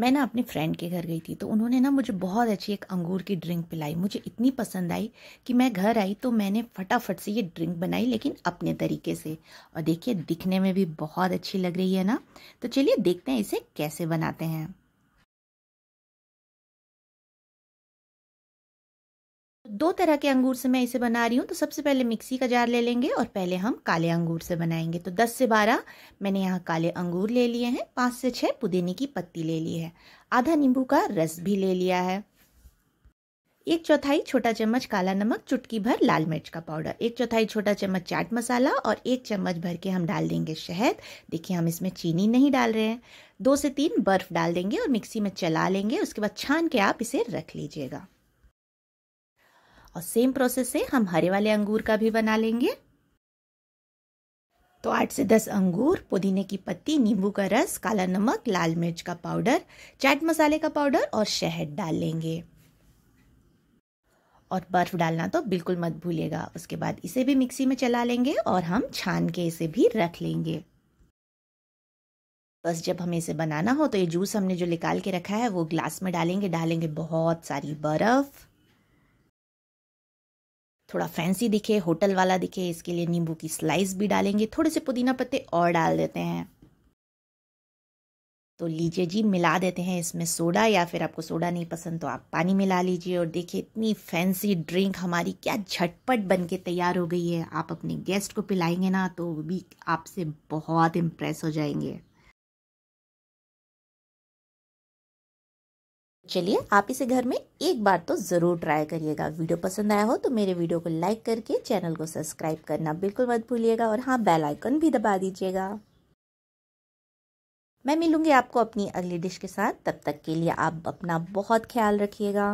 मैं ना अपने फ्रेंड के घर गई थी तो उन्होंने ना मुझे बहुत अच्छी एक अंगूर की ड्रिंक पिलाई मुझे इतनी पसंद आई कि मैं घर आई तो मैंने फटाफट से ये ड्रिंक बनाई लेकिन अपने तरीके से और देखिए दिखने में भी बहुत अच्छी लग रही है ना तो चलिए देखते हैं इसे कैसे बनाते हैं दो तरह के अंगूर से मैं इसे बना रही हूँ तो सबसे पहले मिक्सी का जार ले लेंगे और पहले हम काले अंगूर से बनाएंगे तो 10 से 12 मैंने यहाँ काले अंगूर ले लिए हैं 5 से 6 पुदीने की पत्ती ले ली है आधा नींबू का रस भी ले लिया है एक चौथाई छोटा चम्मच काला नमक चुटकी भर लाल मिर्च का पाउडर एक चौथाई छोटा चम्मच चाट मसाला और एक चम्मच भर के हम डाल देंगे शहद देखिए हम इसमें चीनी नहीं डाल रहे हैं दो से तीन बर्फ डाल देंगे और मिक्सी में चला लेंगे उसके बाद छान के आप इसे रख लीजिएगा और सेम प्रोसेस से हम हरे वाले अंगूर का भी बना लेंगे तो आठ से दस अंगूर पुदीने की पत्ती नींबू का रस काला नमक लाल मिर्च का पाउडर चाट मसाले का पाउडर और शहद डाल लेंगे और बर्फ़ डालना तो बिल्कुल मत भूलिएगा उसके बाद इसे भी मिक्सी में चला लेंगे और हम छान के इसे भी रख लेंगे बस जब हमें इसे बनाना हो तो ये जूस हमने जो निकाल के रखा है वो ग्लास में डालेंगे डालेंगे बहुत सारी बर्फ़ थोड़ा फैंसी दिखे होटल वाला दिखे इसके लिए नींबू की स्लाइस भी डालेंगे थोड़े से पुदीना पत्ते और डाल देते हैं तो लीजिए जी मिला देते हैं इसमें सोडा या फिर आपको सोडा नहीं पसंद तो आप पानी मिला लीजिए और देखिए इतनी फैंसी ड्रिंक हमारी क्या झटपट बन के तैयार हो गई है आप अपने गेस्ट को पिलाएंगे ना तो भी आपसे बहुत इम्प्रेस हो जाएंगे चलिए आप इसे घर में एक बार तो ज़रूर ट्राई करिएगा वीडियो पसंद आया हो तो मेरे वीडियो को लाइक करके चैनल को सब्सक्राइब करना बिल्कुल मत भूलिएगा और हाँ बेल आइकन भी दबा दीजिएगा मैं मिलूंगी आपको अपनी अगली डिश के साथ तब तक के लिए आप अपना बहुत ख्याल रखिएगा